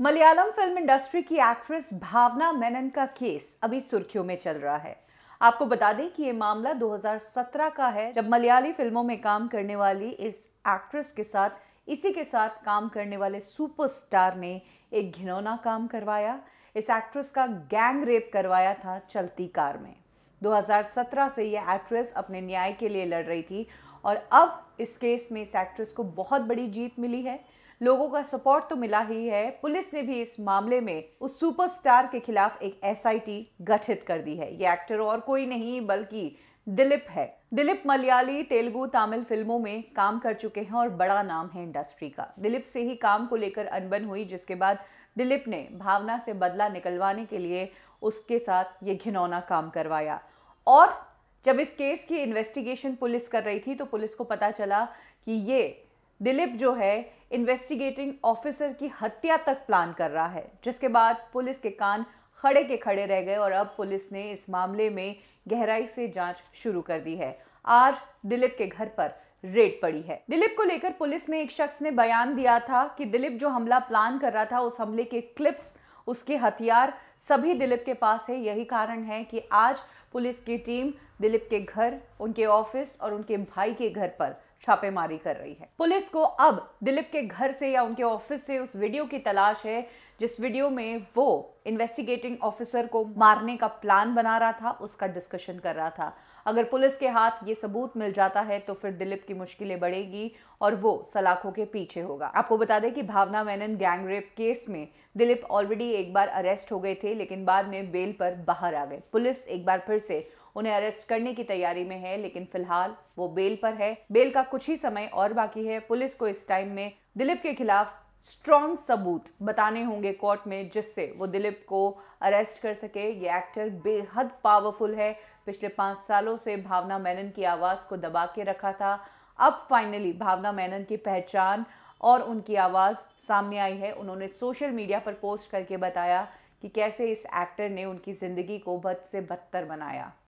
Malayalam film industry की actress Bhavana Menon का case अभी सुर्खियों में चल रहा है आपको बता दें कि ये मामला 2017 का है जब मलयाली फिल्मों में काम करने वाली इस एक्ट्रेस के साथ इसी के साथ काम करने वाले सुपरस्टार ने एक घिनौना काम करवाया इस एक्ट्रेस का गैंग रेप करवाया था चलती कार में 2017 से यह एक्ट्रेस अपने न्याय के लिए लड़ रही थी और अब इस केस में इस एक्ट्रेस को बहुत बड़ी जीत मिली है लोगों का सपोर्ट तो मिला ही है पुलिस ने भी इस मामले में उस सुपरस्टार के खिलाफ एक एसआईटी गठित कर दी है ये एक्टर और कोई नहीं बल्कि दिलीप है दिलीप मलयाली तेलुगु तमिल फिल्मों में काम कर चुके हैं और बड़ा नाम है इंडस्ट्री का दिलीप से ही काम को लेकर अनबन हुई जिसके बाद दिलीप ने भावना से बदला निकलवाने के लिए उसके साथ ये घिनौना काम करवाया और जब इस केस की इन्वेस्टिगेशन पुलिस कर रही थी तो पुलिस को पता चला कि ये दिलीप जो है इन्वेस्टिगेटिंग ऑफिसर की हत्या तक प्लान कर रहा है जिसके बाद पुलिस के कान खड़े के खड़े रह गए और अब पुलिस ने इस मामले में गहराई से जांच शुरू कर दी है आज दिलीप के घर पर रेड पड़ी है दिलीप को लेकर पुलिस में एक शख्स ने बयान दिया था कि दिलीप जो हमला प्लान कर रहा था उस हमले के क्लिप्स उसके हथियार सभी दिलीप के पास है यही कारण है कि आज पुलिस की टीम दिलीप के घर उनके ऑफिस और उनके भाई के घर पर छापेमारी कर रही है पुलिस को अब दिलीप के घर से या उनके ऑफिस से उस वीडियो की तलाश है जिस वीडियो में वो इन्वेस्टिगेटिंग ऑफिसर को मारने का प्लान बना रहा था उसका डिस्कशन कर रहा था अगर पुलिस के हाथ ये सबूत मिल जाता है तो फिर दिलीप की मुश्किलें बढ़ेगी और वो सलाखों के पीछे होगा आपको बता दें कि Bhavana Menon gang rape case में दिलीप ऑलरेडी एक बार अरेस्ट हो गए थे लेकिन बाद में बेल पर बाहर आ गए पुलिस एक बार फिर से उन्हें अरेस्ट करने की तैयारी में है लेकिन फिलहाल वो बेल पर है बेल का कुछ ही समय और बाकी है पुलिस को इस टाइम में दिलीप के खिलाफ स्ट्रॉन्ग सबूत बताने होंगे कोर्ट में जिससे वो दिलीप को अरेस्ट कर सके ये एक्टर बेहद पावरफुल है पिछले पांच सालों से भावना मैनन की आवाज़ को दबा के रखा था अब फाइनली भावना मैनन की पहचान और उनकी आवाज़ सामने आई है उन्होंने सोशल मीडिया पर पोस्ट करके बताया कि कैसे इस एक्टर ने उनकी ज़िंदगी को बद से बदतर बनाया